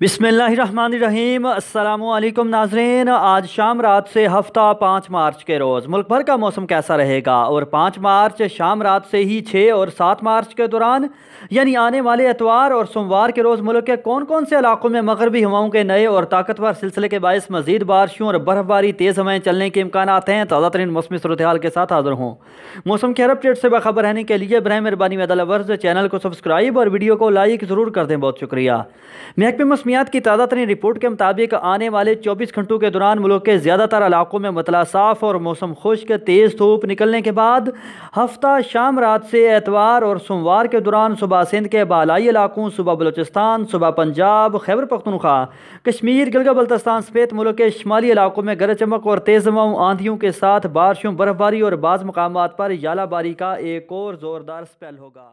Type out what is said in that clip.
बिसमीम अल्लाम नाजरीन आज शाम रात से हफ्ता पाँच मार्च के रोज़ मुल्क भर का मौसम कैसा रहेगा और पाँच मार्च शाम रात से ही छः और सात मार्च के दौरान यानी आने वाले एतवार और सोमवार के रोज़ मुल्क के कौन कौन से इलाकों में मगरबी हवाओं के नए और ताकतवर सिलसिले के बायस मजीद बारिशों और बर्फबारी तेज़ हवाएँ चलने के इम्कान हैं ताज़ा तरीन मौसमी सूरत हाल के साथ हाजिर हों मौसम के हर अपडेट से बाखबर रहने के लिए बरह मेहरबानी में वर्ज चैनल को सब्सक्राइब और वीडियो को लाइक ज़रूर कर दें बहुत शुक्रिया महकमे मौसमियात की ताज़ा तरीन रिपोर्ट के मुताबिक आने वाले 24 घंटों के दौरान मुल्क के ज़्यादातर इलाकों में मतला साफ़ और मौसम खुश्क तेज़ धूप निकलने के बाद हफ्ता शाम रात से एतवार और सोमवार के दौरान सुबह सिंध के बालाई इलाकों सुबह बलोचिस्तान सुबह पंजाब खैबर पख्तनख्वा कश्मीर गिलगा बल्तस्तान समेत मुल्क के शुमाली इलाकों में गरज चमक और तेज़ हवाओं आंधियों के साथ बारिशों बर्फबारी और बाज़ मकाम पर यालाबारी का एक और ज़ोरदार स्पेल होगा